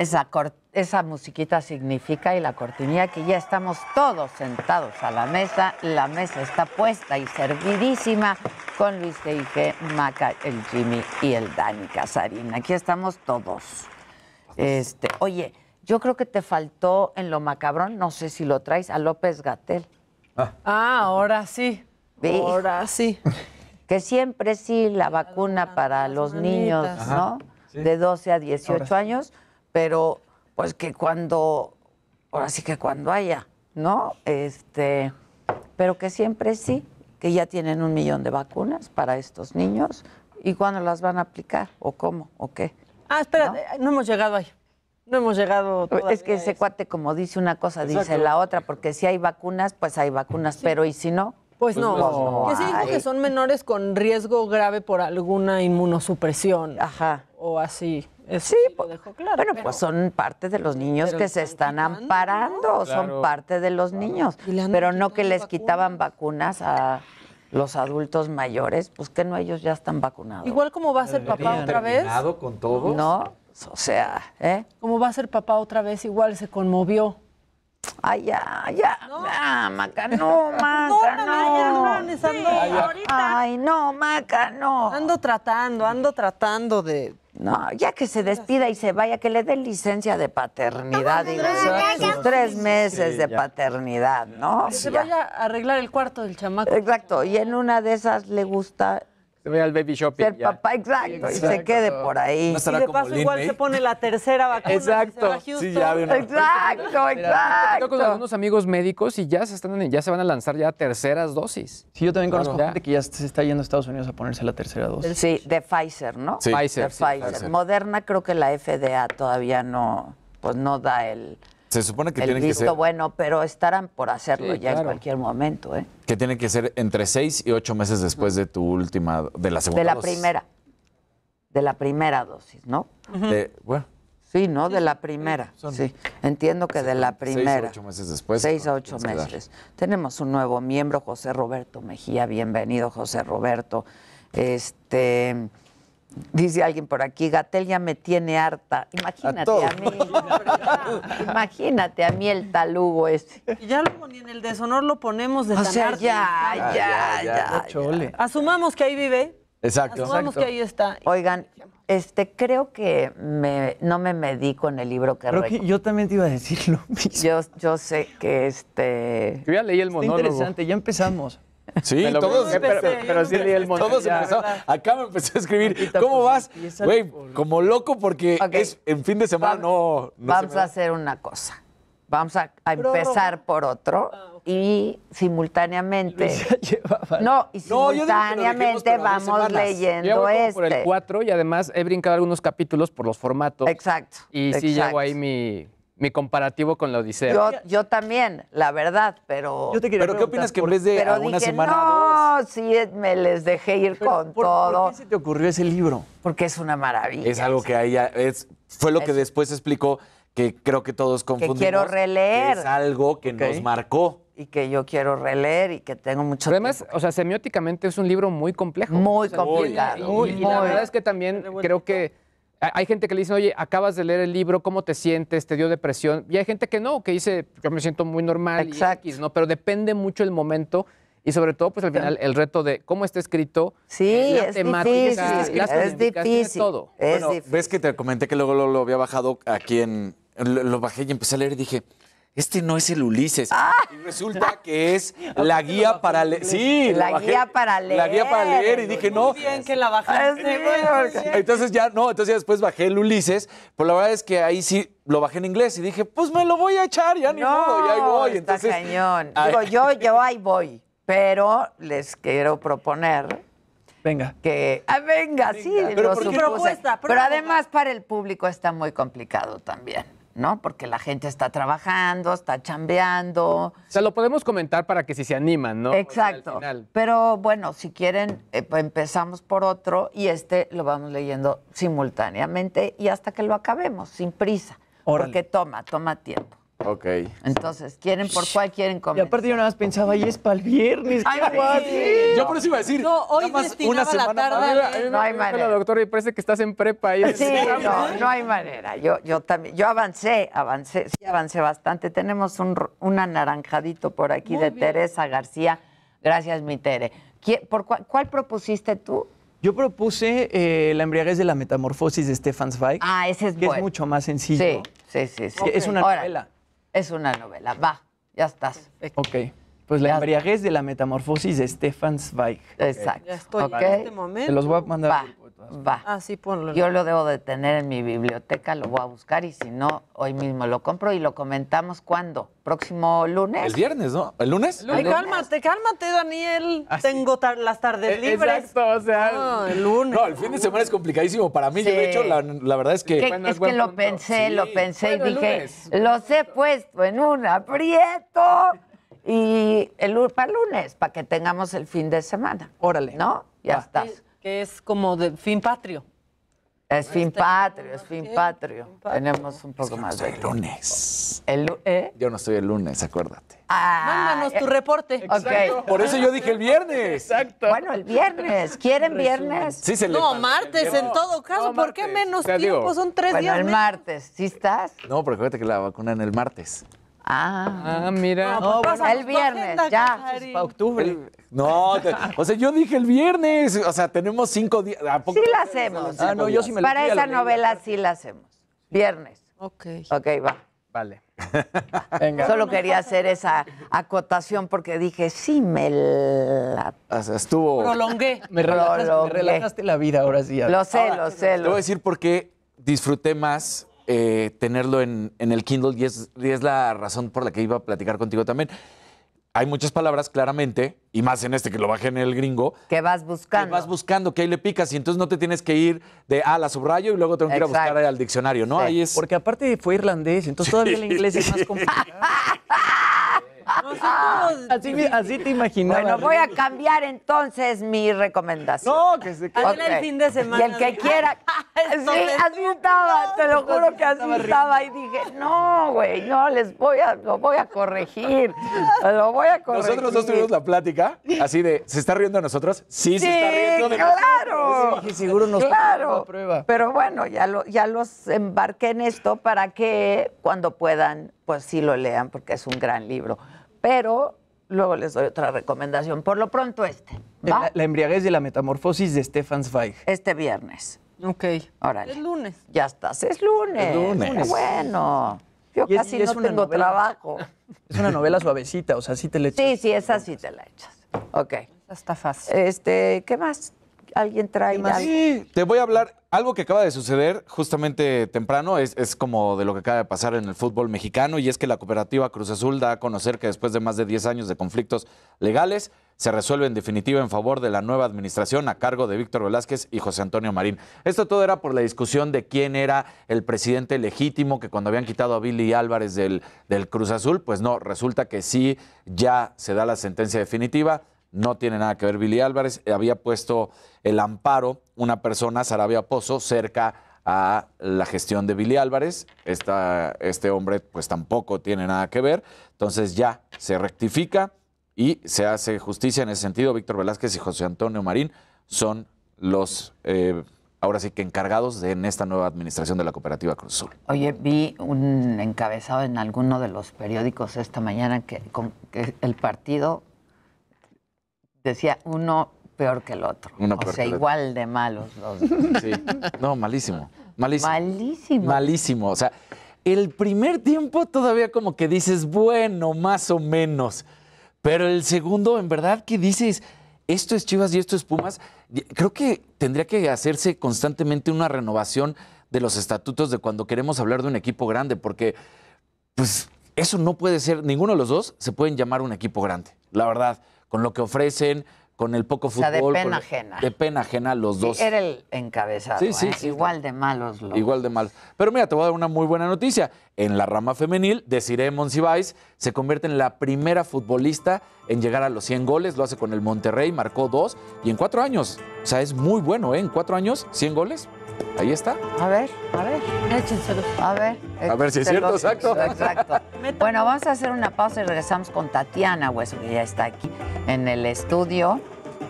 Esa, esa musiquita significa y la cortinilla que ya estamos todos sentados a la mesa. La mesa está puesta y servidísima con Luis Teige, Maca, el Jimmy y el Dani Casarín. Aquí estamos todos. Este, oye, yo creo que te faltó en lo macabrón, no sé si lo traes, a López Gatel. Ah. ah ahora sí. Ahora sí. Que siempre sí, la vacuna para los niños, ¿no? De 12 a 18 años pero pues que cuando, ahora sí que cuando haya, ¿no? Este, pero que siempre sí, que ya tienen un millón de vacunas para estos niños y cuándo las van a aplicar o cómo o qué. Ah, espera, ¿no? Eh, hemos llegado ahí. No hemos llegado. Todavía es que ese cuate, como dice una cosa, dice la otra, porque si hay vacunas, pues hay vacunas, pero ¿y si no? Pues, pues no. no. Que se dijo que son menores con riesgo grave por alguna inmunosupresión. Ajá. O así sí, bueno, pues son parte de los niños que se están amparando, son parte de los niños, pero no que les quitaban vacunas a los adultos mayores, pues que no ellos ya están vacunados. Igual como va a ser papá otra vez. con todos? No, o sea, ¿eh? Como va a ser papá otra vez, igual se conmovió. Ay, ya, ya. No. Ah, Maca, no, Maca, no. no, no. Ay, no, Maca, no. Ando tratando, ando tratando de no, ya que se despida y se vaya, que le dé licencia de paternidad y los tres meses de paternidad, ¿no? Que se vaya a arreglar el cuarto del chamaco. Exacto, y en una de esas le gusta se ve al baby shopping. Ser papá, exacto, y se quede por ahí. y de paso igual se pone la tercera vacuna. Exacto. sí, ya, una... Exacto, exacto. con algunos amigos médicos y ya se, están, ya se van a lanzar ya terceras dosis. Sí, yo también conozco gente que ya se está yendo a Estados Unidos a ponerse la tercera dosis. Sí, de Pfizer, ¿no? Pfizer, sí, Pfizer. Pfizer. Moderna creo que la FDA todavía no, pues no da el... Se supone que tiene tienen que ser. bueno, pero estarán por hacerlo ya en cualquier momento, ¿eh? Que tiene que ser entre seis y ocho meses después de tu última, de la segunda. De la primera. De la primera dosis, ¿no? bueno. Sí, ¿no? De la primera. sí. Entiendo que de la primera. Seis a ocho meses después. Seis a ocho meses. Tenemos un nuevo miembro, José Roberto Mejía. Bienvenido, José Roberto. Este. Dice alguien por aquí, Gatel ya me tiene harta. Imagínate a, mí. Imagínate a mí el talugo este. ya lo ni en el deshonor lo ponemos de o tan sea, ah, Ya, ya, ya, Asumamos que ahí vive. Exacto. Asumamos que ahí está. Oigan, este, creo que me, no me medí con el libro que, creo Yo también te iba a decirlo Yo, yo sé que este. Yo ya leí el monólogo. interesante, ya empezamos. Sí, todos, pero, sí leí el monte, Todos empezaron, acá me empecé a escribir, ¿cómo vas? Güey, como loco porque es en fin de semana no, no Vamos a hacer una cosa. Vamos a, empezar por otro ah, y simultáneamente. No, y simultáneamente vamos leyendo este. Por el 4 y además he brincado algunos capítulos por los formatos. Exacto. Y sí llevo ahí mi mi comparativo con la Odisea. Yo, también, la verdad, pero. pero ¿qué opinas que en vez de semana no, sí, me les dejé ir con todo. ¿Por qué se te ocurrió ese libro? Porque es una maravilla. Es algo que ahí es, fue lo que después explicó que creo que todos confundimos. Que quiero releer. es algo que nos marcó. Y que yo quiero releer y que tengo mucho Pero además, o sea, semióticamente es un libro muy complejo. Muy complicado. y, la verdad es que también creo que hay gente que le dice, oye, acabas de leer el libro, ¿cómo te sientes? ¿Te dio depresión? Y hay gente que no, que dice, yo me siento muy normal. Exacto. ¿no? Pero depende mucho el momento y sobre todo, pues al final, el reto de cómo está escrito, sí, la es temática, difícil, es difícil, todo. Es difícil. Ves que te comenté que luego lo, había bajado aquí en. lo, bajé y empecé a leer y dije, este no es el Ulises. Ah. Y resulta que es la guía para leer. Sí, la, guía para leer. La guía para leer. Y dije, no. Pues entonces ya, no, entonces ya después bajé el Ulises. Por pues la verdad es que ahí sí lo bajé en inglés y dije, pues me lo voy a echar, ya ni no, ya ahí voy. cañón. Ah, Digo, yo, yo ahí voy. Pero les quiero proponer Venga. Que ah, venga, sí, propuesta, Pero además para el público está muy complicado también. ¿no? Porque la gente está trabajando, está chambeando. O sea, lo podemos comentar para que si se animan, ¿no? Pues, Exacto. Pero bueno, si quieren, eh, pues, empezamos por otro y este lo vamos leyendo simultáneamente y hasta que lo acabemos, sin prisa. Porque toma, toma tiempo. Ok. Entonces, ¿quieren por cuál quieren comer? Y aparte yo nada más pensaba, y es para el viernes. ¿qué Yo por eso iba a decir. No, hoy más una semana la tarde. no, hay manera. y parece que estás en prepa. no, no hay manera. Yo, yo también, yo avancé, avancé, sí avancé bastante. Tenemos un, anaranjadito por aquí de Teresa García. Gracias, mi Tere. ¿Por cuál, propusiste tú? Yo propuse eh, La embriaguez de la metamorfosis de Stefan Zweig. Ah, ese es que es mucho más sencillo. Sí, sí, sí. Es una novela. Es una novela, va, ya estás. Ok, pues La embriaguez de la metamorfosis de Stefan Zweig. Exacto. Ya estoy en este momento. Te los voy a mandar. Va. Va. Ah, Yo lo debo de tener en mi biblioteca, lo voy a buscar y si no, hoy mismo lo compro y lo comentamos cuándo. ¿Próximo lunes? El viernes, ¿no? ¿El lunes? Ay, cálmate, cálmate, Daniel. Ah, Tengo las tardes eh, libres. Exacto, o sea. Ah, el lunes. No, el fin de semana es complicadísimo para mí. Yo, de hecho, la, verdad es que. es, que lo pensé, lo pensé y dije, los he puesto en un aprieto. Y el para lunes, para que tengamos el fin de semana. Órale. ¿No? Ya estás. Que es como de fin patrio. Es fin este, patrio, es fin patrio. Tenemos un poco más de. El lunes. El, lunes? Eh? Yo no estoy el lunes, acuérdate. Ah, Mándanos tu reporte. Por eso yo dije el viernes. Exacto. Bueno, el viernes. ¿Quieren viernes? No, martes en todo caso. ¿Por qué menos tiempo? Son tres días. el martes. ¿Sí estás? No, porque acuérdate que la vacuna en el martes. Ah, ah, mira. Ah, pues el viernes, ya. Para octubre. no, o sea, yo dije el viernes. O sea, tenemos cinco días. Sí la hacemos. Ah, no, yo sí me Para esa novela sí la hacemos. Viernes. Ok. Ok, va. Vale. Solo quería hacer esa acotación porque dije, sí, me la... O sea, estuvo... Prolongué. Me relajaste, la vida ahora sí. Lo sé, lo sé. Te voy a decir por qué disfruté más eh, tenerlo en, en, el Kindle y es, la razón por la que iba a platicar contigo también hay muchas palabras claramente, y más en este que lo bajé en el gringo. Que vas buscando. Que vas buscando, que ahí le picas y entonces no te tienes que ir de, a ah, la subrayo y luego tengo que ir a buscar al diccionario, ¿no? Ahí es... Porque aparte fue irlandés, entonces todavía el inglés es más complicado así, ah. así, te imaginaba. Bueno, voy a cambiar entonces mi recomendación. No, que se quede. el fin de semana. Y el que quiera. Ah, sí, así estaba, te lo juro que así estaba. Y dije, no, güey, no, les voy a, lo voy a corregir. Lo voy a corregir. Nosotros dos tuvimos la plática, así de, ¿se está riendo de nosotros? Sí, sí se está riendo de claro. nosotros. seguro nos claro. prueba. Pero bueno, ya los embarqué en esto para que cuando puedan, pues sí lo lean, porque es un gran libro pero luego les doy otra recomendación. Por lo pronto este. La, embriaguez y la metamorfosis de Stefan Zweig. Este viernes. Ok. Órale. Es lunes. Ya estás. Es lunes. Es lunes. Bueno. Yo casi no tengo trabajo. Es una novela suavecita, o sea, sí te la echas. Sí, sí, esa sí te la echas. Ok. está fácil. Este, ¿qué más? alguien trae más. Sí, te voy a hablar. Algo que acaba de suceder justamente temprano es, como de lo que acaba de pasar en el fútbol mexicano y es que la cooperativa Cruz Azul da a conocer que después de más de 10 años de conflictos legales se resuelve en definitiva en favor de la nueva administración a cargo de Víctor Velázquez y José Antonio Marín. Esto todo era por la discusión de quién era el presidente legítimo, que cuando habían quitado a Billy Álvarez del, del Cruz Azul, pues no, resulta que sí, ya se da la sentencia definitiva no tiene nada que ver. Billy Álvarez eh, había puesto el amparo, una persona, Sarabia Pozo, cerca a la gestión de Billy Álvarez. este hombre pues tampoco tiene nada que ver. Entonces ya se rectifica y se hace justicia en ese sentido. Víctor Velázquez y José Antonio Marín son los, eh, ahora sí que encargados de, en esta nueva administración de la cooperativa Cruz Oye, vi un encabezado en alguno de los periódicos esta mañana que el partido decía uno peor que el otro. o sea, igual de malos dos. Sí. No, malísimo. Malísimo. Malísimo. Malísimo. O sea, el primer tiempo todavía como que dices, bueno, más o menos. Pero el segundo, en verdad que dices, esto es Chivas y esto es Pumas. Creo que tendría que hacerse constantemente una renovación de los estatutos de cuando queremos hablar de un equipo grande, porque pues eso no puede ser, ninguno de los dos se pueden llamar un equipo grande, la verdad con lo que ofrecen, con el poco fútbol. O sea, de pena ajena. De pena ajena los dos. era el encabezado. ¿eh? Sí, sí, Igual de malos los Igual de malos. Pero mira, te voy a dar una muy buena noticia. En la rama femenil, Desiree Monsiváis se convierte en la primera futbolista en llegar a los 100 goles. Lo hace con el Monterrey, marcó dos y en cuatro años. O sea, es muy bueno, ¿eh? En cuatro años, 100 goles. Ahí está. A ver, a ver. Échenselo. A ver. Eh, a ver si es cierto, exacto. Exacto. bueno, vamos a hacer una pausa y regresamos con Tatiana Hueso, que ya está aquí en el estudio.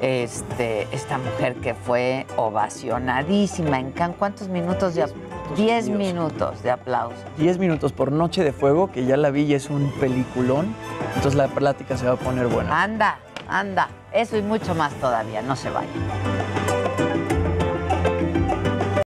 Este, esta mujer que fue ovacionadísima en ¿Cuántos minutos de Diez minutos de aplauso. Diez minutos por Noche de Fuego, que ya la vi y es un peliculón. Entonces la plática se va a poner buena. Anda, anda. Eso y mucho más todavía. No se vayan.